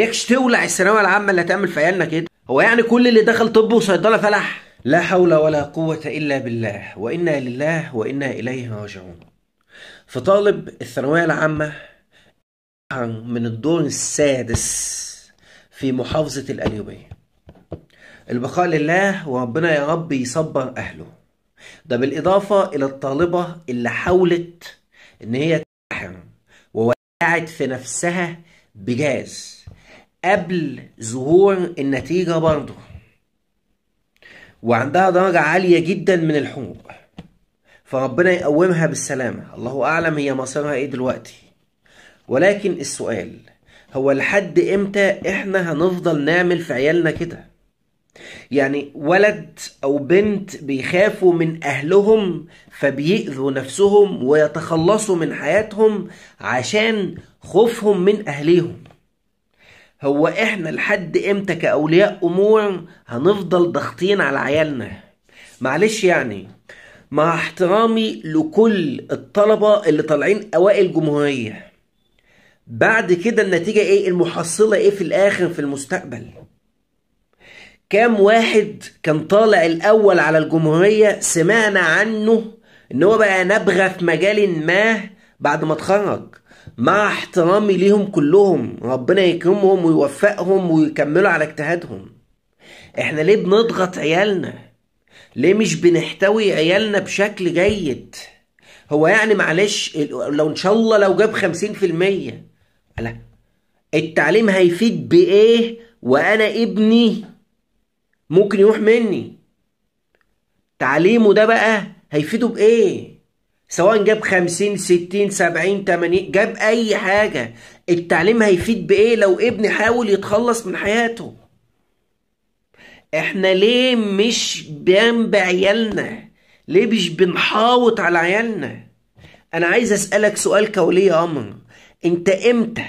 ياكش تولع الثانويه العامه اللي هتعمل في عيالنا كده هو يعني كل اللي دخل طب وصيدله فلح لا حول ولا قوة إلا بالله وإنا لله وإنا إليه راجعون فطالب الثانوية العامة من الدور السادس في محافظة الأليوبية البقاء لله وربنا يا رب يصبر أهله ده بالإضافة إلى الطالبة اللي حاولت إن هي تحرم ووقعت في نفسها بجاز قبل ظهور النتيجة برضه وعندها درجة عالية جدا من الحموق فربنا يقومها بالسلامة الله أعلم هي مصيرها إيه دلوقتي ولكن السؤال هو لحد إمتى إحنا هنفضل نعمل في عيالنا كده يعني ولد أو بنت بيخافوا من أهلهم فبيأذوا نفسهم ويتخلصوا من حياتهم عشان خوفهم من أهليهم هو احنا لحد امتى كاولياء امور هنفضل ضاغطين على عيالنا معلش يعني مع احترامي لكل الطلبه اللي طالعين اوائل جمهوريه بعد كده النتيجه ايه المحصله ايه في الاخر في المستقبل كام واحد كان طالع الاول على الجمهوريه سمعنا عنه ان هو بقى نبغى في مجال ما بعد ما اتخرج مع احترامي ليهم كلهم ربنا يكرمهم ويوفقهم ويكملوا على اجتهادهم احنا ليه بنضغط عيالنا ليه مش بنحتوي عيالنا بشكل جيد هو يعني معلش لو ان شاء الله لو جاب خمسين في المية لا التعليم هيفيد بايه وانا ابني ممكن يروح مني تعليمه ده بقى هيفيده بايه سواء جاب 50 60 70 80 جاب اي حاجه التعليم هيفيد بايه لو ابني حاول يتخلص من حياته احنا ليه مش بنبع عيالنا ليه مش بنحاوط على عيالنا انا عايز اسالك سؤال كولي امر انت امتى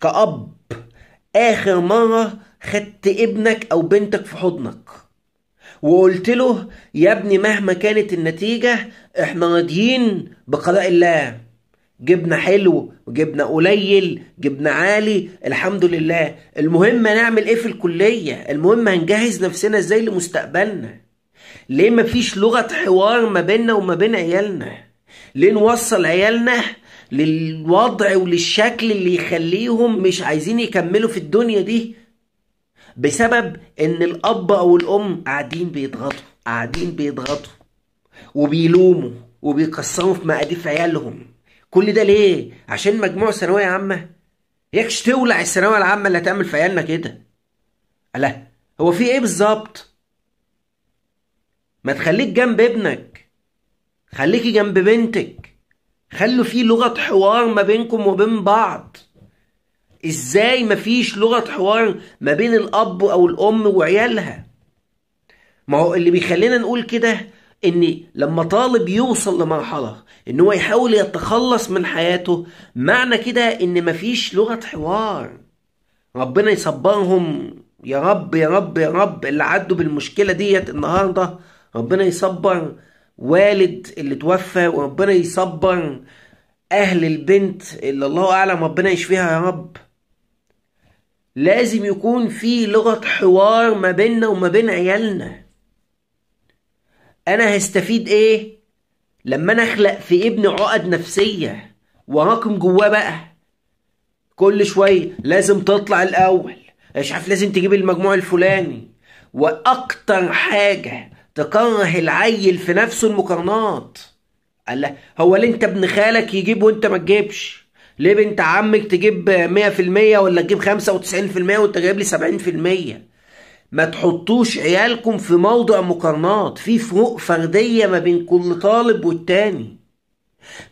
كأب اخر مرة خدت ابنك او بنتك في حضنك وقلت له يا ابني مهما كانت النتيجة احنا راضيين بقضاء الله جبنا حلو وجبنا قليل جبنا عالي الحمد لله المهم نعمل ايه في الكلية المهم هنجهز نفسنا ازاي لمستقبلنا ليه مفيش لغة حوار ما بيننا وما بين عيالنا ليه نوصل عيالنا للوضع وللشكل اللي يخليهم مش عايزين يكملوا في الدنيا دي بسبب ان الاب او الام قاعدين بيضغطوا قاعدين بيضغطوا وبيلوموا وبيكسروا في مقاديف عيالهم كل ده ليه عشان مجموع ثانويه عامه يكش تولع الثانويه العامه اللي هتعمل في عيالنا كده لا هو في ايه بالظبط ما تخليك جنب ابنك خليكي جنب بنتك خلوا في لغه حوار ما بينكم وبين بعض ازاي مفيش لغه حوار ما بين الاب او الام وعيالها ما هو اللي بيخلينا نقول كده ان لما طالب يوصل لمرحله ان هو يحاول يتخلص من حياته معنى كده ان مفيش لغه حوار ربنا يصبرهم يا رب يا رب يا رب اللي عدوا بالمشكله ديت النهارده ربنا يصبر والد اللي توفى وربنا يصبر اهل البنت اللي الله اعلم ربنا يشفيها يا رب لازم يكون في لغة حوار ما بيننا وما بين عيالنا أنا هستفيد إيه لما أنا أخلق في ابني عقد نفسية وراكم جواه بقى كل شوية لازم تطلع الأول مش عارف لازم تجيب المجموع الفلاني وأكتر حاجة تكره العيل في نفسه المقارنات قال هو ليه انت ابن خالك يجيب وانت ما تجيبش ليه بنت عمك تجيب 100% ولا تجيب 95% وانت جايب لي 70% ما تحطوش عيالكم في موضع مقارنات في فروق فردية ما بين كل طالب والتاني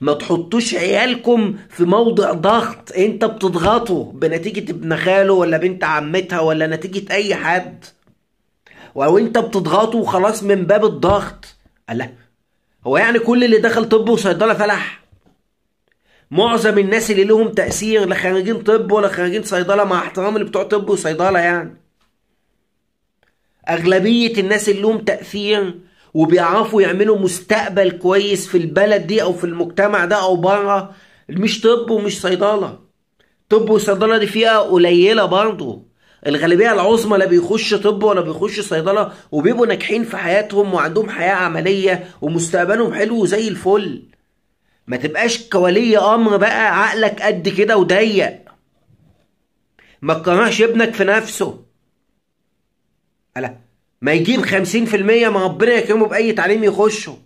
ما تحطوش عيالكم في موضع ضغط انت بتضغطه بنتيجة ابن خاله ولا بنت عمتها ولا نتيجة اي حد او انت بتضغطه وخلاص من باب الضغط الله هو يعني كل اللي دخل طب وصيدلة فلح معظم الناس اللي لهم تأثير لا خريجين طب ولا خريجين صيدلة مع احترامي لبتوع طب وصيدلة يعني أغلبية الناس اللي لهم تأثير وبيعرفوا يعملوا مستقبل كويس في البلد دي أو في المجتمع ده أو بره مش طب ومش صيدلة طب وصيدلة دي فئة قليلة برضه الغالبية العظمى لا بيخش طب ولا بيخش صيدلة وبيبقوا ناجحين في حياتهم وعندهم حياة عملية ومستقبلهم حلو زي الفل ما تبقاش كولي امر بقى عقلك قد كده وضيق ما تكرهش ابنك في نفسه ألا ما يجيب خمسين في المية ما ربنا يكرمه بأي تعليم يخشه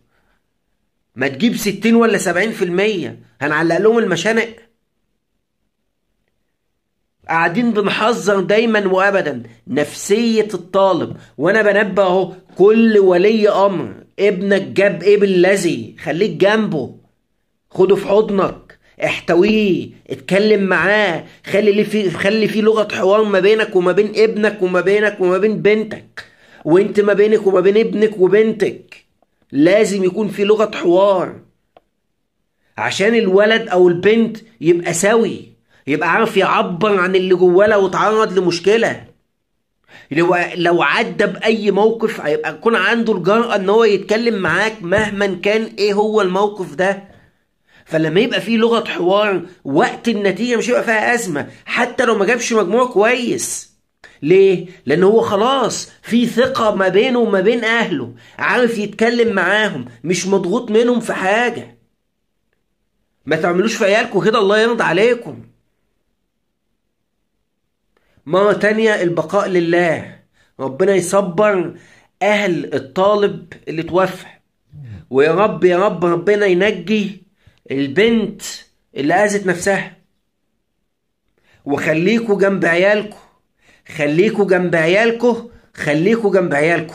ما تجيب ستين ولا سبعين في المية هنعلق لهم المشانق قاعدين بنحذر دايما وابدا نفسية الطالب وانا بنبه اهو كل ولي امر ابنك جاب ايه بالذي خليك جنبه خده في حضنك احتويه اتكلم معاه خلي ليه في خلي في لغه حوار ما بينك وما بين ابنك وما بينك وما بين بنتك وانت ما بينك وما بين ابنك وبنتك لازم يكون في لغه حوار عشان الولد او البنت يبقى سوي يبقى عارف يعبر عن اللي جواه لو اتعرض لمشكله لو لو عدى باي موقف هيبقى يكون عنده الجرأه ان هو يتكلم معاك مهما كان ايه هو الموقف ده فلما يبقى في لغه حوار وقت النتيجه مش هيبقى فيها ازمه حتى لو ما جابش مجموع كويس ليه؟ لأن هو خلاص في ثقة ما بينه وما بين أهله، عارف يتكلم معاهم، مش مضغوط منهم في حاجة. ما تعملوش في عيالكم كده الله يرضى عليكم. مرة تانية البقاء لله، ربنا يصبر أهل الطالب اللي توفى. ويا رب يا رب ربنا ينجي البنت اللي اذت نفسها وخليكوا جنب عيالكوا خليكوا جنب عيالكوا خليكوا جنب عيالكوا